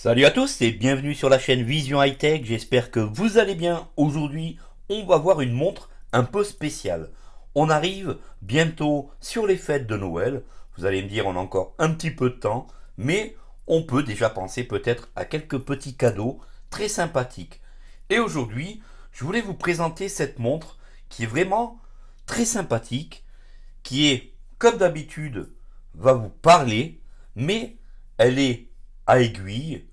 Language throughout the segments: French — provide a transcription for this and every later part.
Salut à tous et bienvenue sur la chaîne Vision High Tech, j'espère que vous allez bien. Aujourd'hui, on va voir une montre un peu spéciale. On arrive bientôt sur les fêtes de Noël, vous allez me dire on a encore un petit peu de temps, mais on peut déjà penser peut-être à quelques petits cadeaux très sympathiques. Et aujourd'hui, je voulais vous présenter cette montre qui est vraiment très sympathique, qui est, comme d'habitude, va vous parler, mais elle est à aiguille,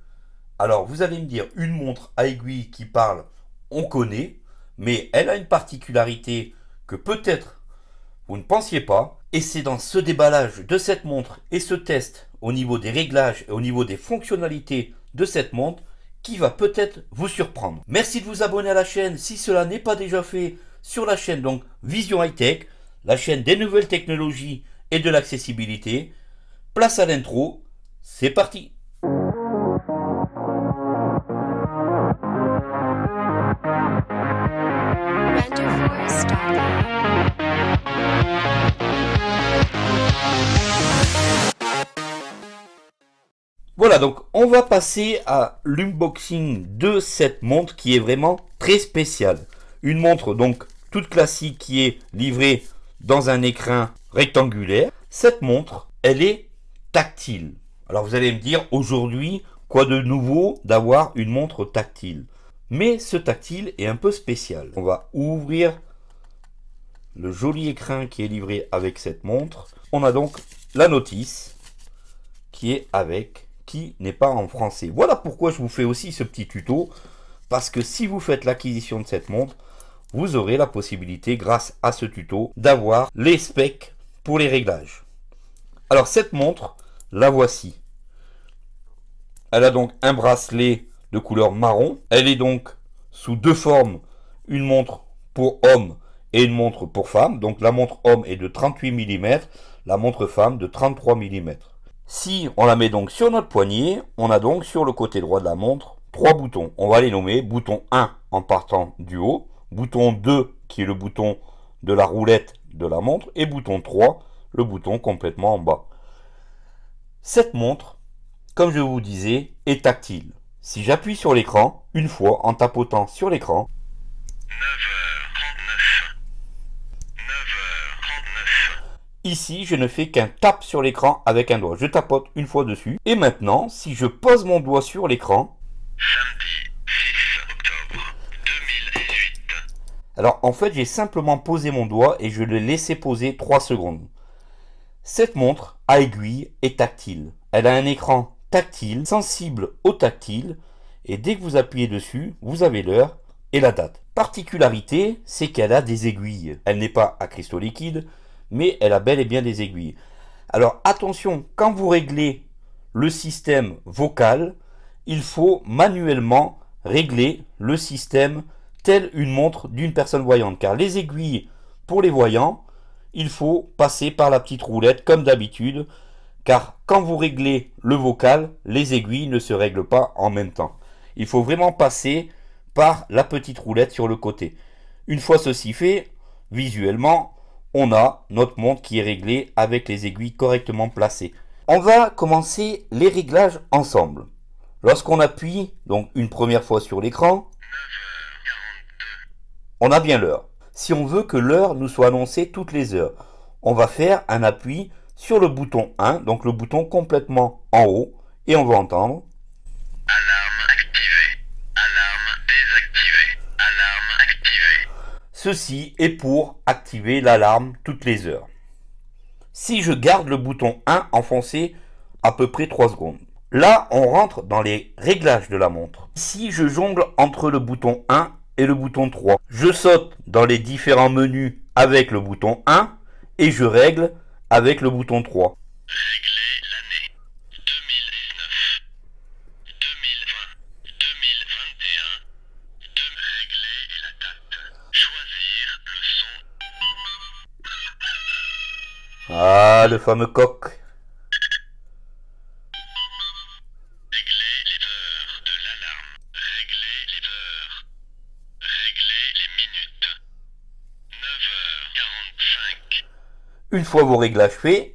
alors vous allez me dire, une montre à aiguille qui parle, on connaît, mais elle a une particularité que peut-être vous ne pensiez pas, et c'est dans ce déballage de cette montre et ce test au niveau des réglages et au niveau des fonctionnalités de cette montre qui va peut-être vous surprendre. Merci de vous abonner à la chaîne si cela n'est pas déjà fait sur la chaîne donc Vision Hightech, la chaîne des nouvelles technologies et de l'accessibilité. Place à l'intro, c'est parti Voilà, donc on va passer à l'unboxing de cette montre qui est vraiment très spéciale. Une montre donc toute classique qui est livrée dans un écrin rectangulaire. Cette montre, elle est tactile. Alors vous allez me dire, aujourd'hui, quoi de nouveau d'avoir une montre tactile Mais ce tactile est un peu spécial. On va ouvrir le joli écrin qui est livré avec cette montre. On a donc la notice qui est avec qui n'est pas en français. Voilà pourquoi je vous fais aussi ce petit tuto, parce que si vous faites l'acquisition de cette montre, vous aurez la possibilité, grâce à ce tuto, d'avoir les specs pour les réglages. Alors cette montre, la voici. Elle a donc un bracelet de couleur marron. Elle est donc sous deux formes, une montre pour homme et une montre pour femme. Donc la montre homme est de 38 mm, la montre femme de 33 mm. Si on la met donc sur notre poignet, on a donc sur le côté droit de la montre trois boutons. On va les nommer bouton 1 en partant du haut, bouton 2 qui est le bouton de la roulette de la montre et bouton 3 le bouton complètement en bas. Cette montre, comme je vous disais, est tactile. Si j'appuie sur l'écran, une fois en tapotant sur l'écran, Ici, je ne fais qu'un tap sur l'écran avec un doigt. Je tapote une fois dessus. Et maintenant, si je pose mon doigt sur l'écran... octobre Alors, en fait, j'ai simplement posé mon doigt et je l'ai laissé poser 3 secondes. Cette montre à aiguille est tactile. Elle a un écran tactile, sensible au tactile, et dès que vous appuyez dessus, vous avez l'heure et la date. Particularité, c'est qu'elle a des aiguilles. Elle n'est pas à cristaux liquides, mais elle a bel et bien des aiguilles. Alors attention, quand vous réglez le système vocal, il faut manuellement régler le système tel une montre d'une personne voyante. Car les aiguilles, pour les voyants, il faut passer par la petite roulette comme d'habitude. Car quand vous réglez le vocal, les aiguilles ne se règlent pas en même temps. Il faut vraiment passer par la petite roulette sur le côté. Une fois ceci fait, visuellement, on a notre montre qui est réglée avec les aiguilles correctement placées. On va commencer les réglages ensemble. Lorsqu'on appuie, donc une première fois sur l'écran, on a bien l'heure. Si on veut que l'heure nous soit annoncée toutes les heures, on va faire un appui sur le bouton 1, donc le bouton complètement en haut, et on va entendre... Ceci est pour activer l'alarme toutes les heures. Si je garde le bouton 1 enfoncé à peu près 3 secondes, là on rentre dans les réglages de la montre. Si je jongle entre le bouton 1 et le bouton 3, je saute dans les différents menus avec le bouton 1 et je règle avec le bouton 3. le fameux coq. Une fois vos réglages faits,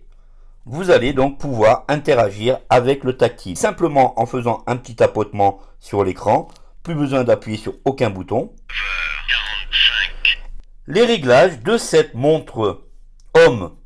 vous allez donc pouvoir interagir avec le tactile. Simplement en faisant un petit tapotement sur l'écran, plus besoin d'appuyer sur aucun bouton. Les réglages de cette montre homme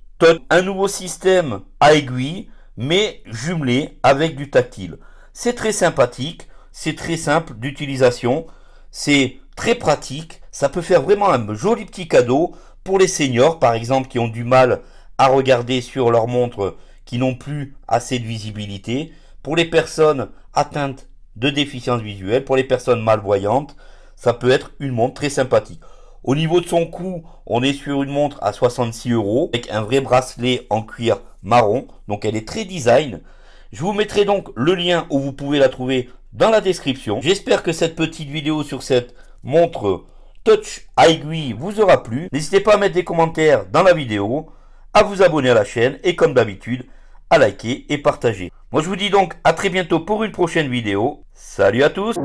un nouveau système à aiguille, mais jumelé avec du tactile. C'est très sympathique, c'est très simple d'utilisation, c'est très pratique, ça peut faire vraiment un joli petit cadeau pour les seniors, par exemple, qui ont du mal à regarder sur leur montre, qui n'ont plus assez de visibilité, pour les personnes atteintes de déficience visuelle, pour les personnes malvoyantes, ça peut être une montre très sympathique. Au niveau de son coût, on est sur une montre à 66 euros avec un vrai bracelet en cuir marron. Donc elle est très design. Je vous mettrai donc le lien où vous pouvez la trouver dans la description. J'espère que cette petite vidéo sur cette montre Touch aiguille vous aura plu. N'hésitez pas à mettre des commentaires dans la vidéo, à vous abonner à la chaîne et comme d'habitude, à liker et partager. Moi je vous dis donc à très bientôt pour une prochaine vidéo. Salut à tous